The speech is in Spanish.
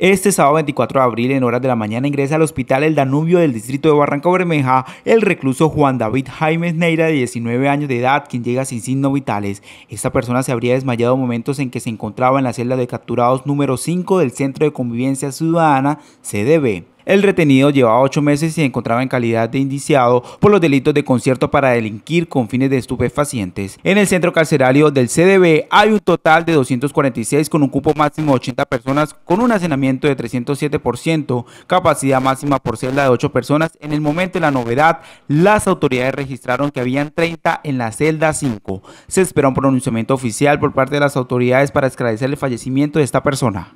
Este sábado 24 de abril, en horas de la mañana, ingresa al Hospital El Danubio del distrito de Barranco Bermeja el recluso Juan David Jaime Neira, de 19 años de edad, quien llega sin signos vitales. Esta persona se habría desmayado momentos en que se encontraba en la celda de capturados número 5 del Centro de Convivencia Ciudadana, CDB. El retenido llevaba ocho meses y se encontraba en calidad de indiciado por los delitos de concierto para delinquir con fines de estupefacientes. En el centro carcerario del CDB hay un total de 246 con un cupo máximo de 80 personas con un hacinamiento de 307%, capacidad máxima por celda de 8 personas. En el momento de la novedad, las autoridades registraron que habían 30 en la celda 5. Se espera un pronunciamiento oficial por parte de las autoridades para esclarecer el fallecimiento de esta persona.